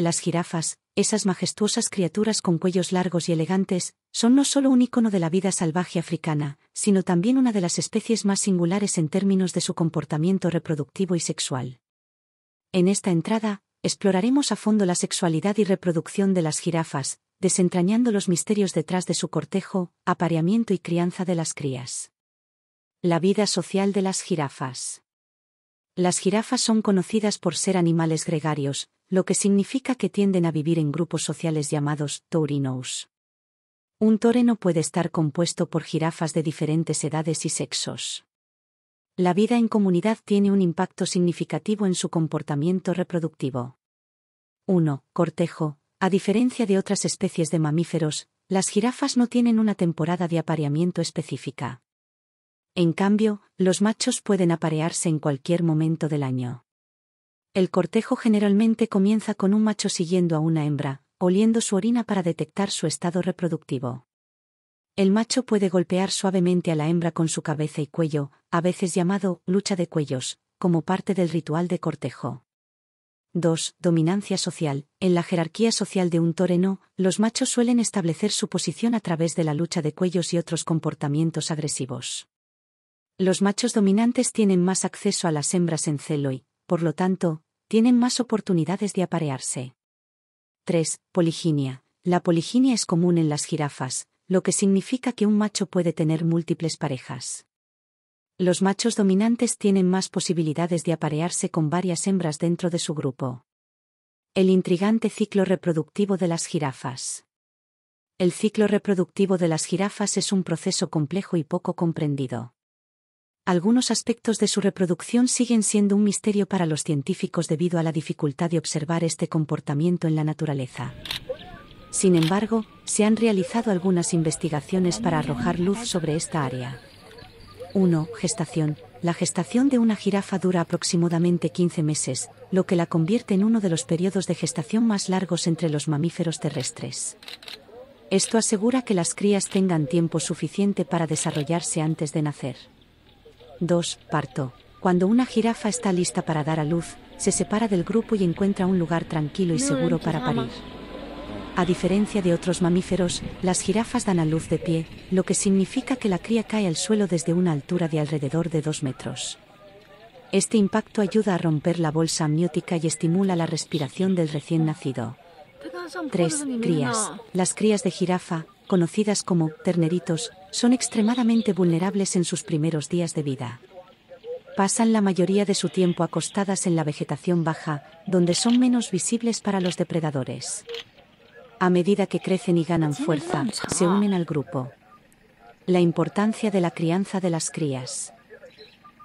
Las jirafas, esas majestuosas criaturas con cuellos largos y elegantes, son no solo un icono de la vida salvaje africana, sino también una de las especies más singulares en términos de su comportamiento reproductivo y sexual. En esta entrada, exploraremos a fondo la sexualidad y reproducción de las jirafas, desentrañando los misterios detrás de su cortejo, apareamiento y crianza de las crías. La vida social de las jirafas. Las jirafas son conocidas por ser animales gregarios, lo que significa que tienden a vivir en grupos sociales llamados taurinos. Un toreno puede estar compuesto por jirafas de diferentes edades y sexos. La vida en comunidad tiene un impacto significativo en su comportamiento reproductivo. 1. Cortejo. A diferencia de otras especies de mamíferos, las jirafas no tienen una temporada de apareamiento específica. En cambio, los machos pueden aparearse en cualquier momento del año. El cortejo generalmente comienza con un macho siguiendo a una hembra, oliendo su orina para detectar su estado reproductivo. El macho puede golpear suavemente a la hembra con su cabeza y cuello, a veces llamado lucha de cuellos, como parte del ritual de cortejo. 2. Dominancia social. En la jerarquía social de un toreno, los machos suelen establecer su posición a través de la lucha de cuellos y otros comportamientos agresivos. Los machos dominantes tienen más acceso a las hembras en celo y, por lo tanto, tienen más oportunidades de aparearse. 3. Poliginia. La poliginia es común en las jirafas, lo que significa que un macho puede tener múltiples parejas. Los machos dominantes tienen más posibilidades de aparearse con varias hembras dentro de su grupo. El intrigante ciclo reproductivo de las jirafas. El ciclo reproductivo de las jirafas es un proceso complejo y poco comprendido algunos aspectos de su reproducción siguen siendo un misterio para los científicos debido a la dificultad de observar este comportamiento en la naturaleza. Sin embargo, se han realizado algunas investigaciones para arrojar luz sobre esta área. 1. Gestación. La gestación de una jirafa dura aproximadamente 15 meses, lo que la convierte en uno de los periodos de gestación más largos entre los mamíferos terrestres. Esto asegura que las crías tengan tiempo suficiente para desarrollarse antes de nacer. 2. Parto. Cuando una jirafa está lista para dar a luz, se separa del grupo y encuentra un lugar tranquilo y seguro para parir. A diferencia de otros mamíferos, las jirafas dan a luz de pie, lo que significa que la cría cae al suelo desde una altura de alrededor de 2 metros. Este impacto ayuda a romper la bolsa amniótica y estimula la respiración del recién nacido. 3. Crías. Las crías de jirafa, conocidas como terneritos, son extremadamente vulnerables en sus primeros días de vida. Pasan la mayoría de su tiempo acostadas en la vegetación baja, donde son menos visibles para los depredadores. A medida que crecen y ganan fuerza, se unen al grupo. La importancia de la crianza de las crías.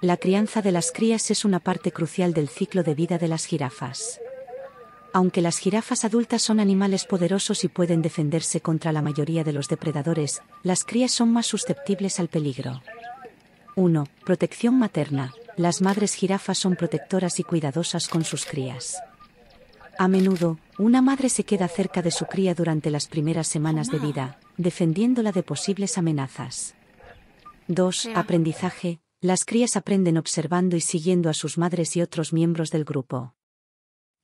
La crianza de las crías es una parte crucial del ciclo de vida de las jirafas. Aunque las jirafas adultas son animales poderosos y pueden defenderse contra la mayoría de los depredadores, las crías son más susceptibles al peligro. 1. Protección materna. Las madres jirafas son protectoras y cuidadosas con sus crías. A menudo, una madre se queda cerca de su cría durante las primeras semanas de vida, defendiéndola de posibles amenazas. 2. Aprendizaje. Las crías aprenden observando y siguiendo a sus madres y otros miembros del grupo.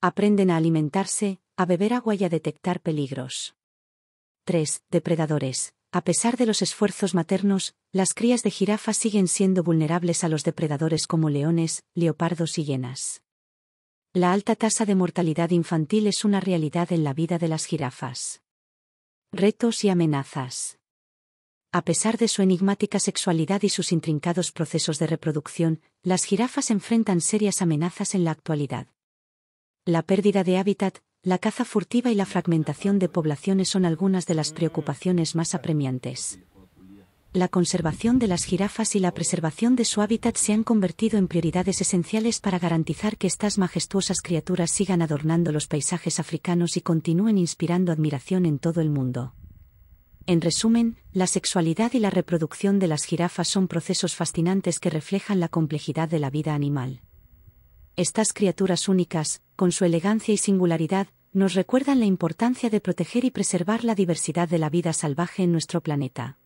Aprenden a alimentarse, a beber agua y a detectar peligros. 3. Depredadores. A pesar de los esfuerzos maternos, las crías de jirafa siguen siendo vulnerables a los depredadores como leones, leopardos y hienas. La alta tasa de mortalidad infantil es una realidad en la vida de las jirafas. Retos y amenazas. A pesar de su enigmática sexualidad y sus intrincados procesos de reproducción, las jirafas enfrentan serias amenazas en la actualidad. La pérdida de hábitat, la caza furtiva y la fragmentación de poblaciones son algunas de las preocupaciones más apremiantes. La conservación de las jirafas y la preservación de su hábitat se han convertido en prioridades esenciales para garantizar que estas majestuosas criaturas sigan adornando los paisajes africanos y continúen inspirando admiración en todo el mundo. En resumen, la sexualidad y la reproducción de las jirafas son procesos fascinantes que reflejan la complejidad de la vida animal estas criaturas únicas, con su elegancia y singularidad, nos recuerdan la importancia de proteger y preservar la diversidad de la vida salvaje en nuestro planeta.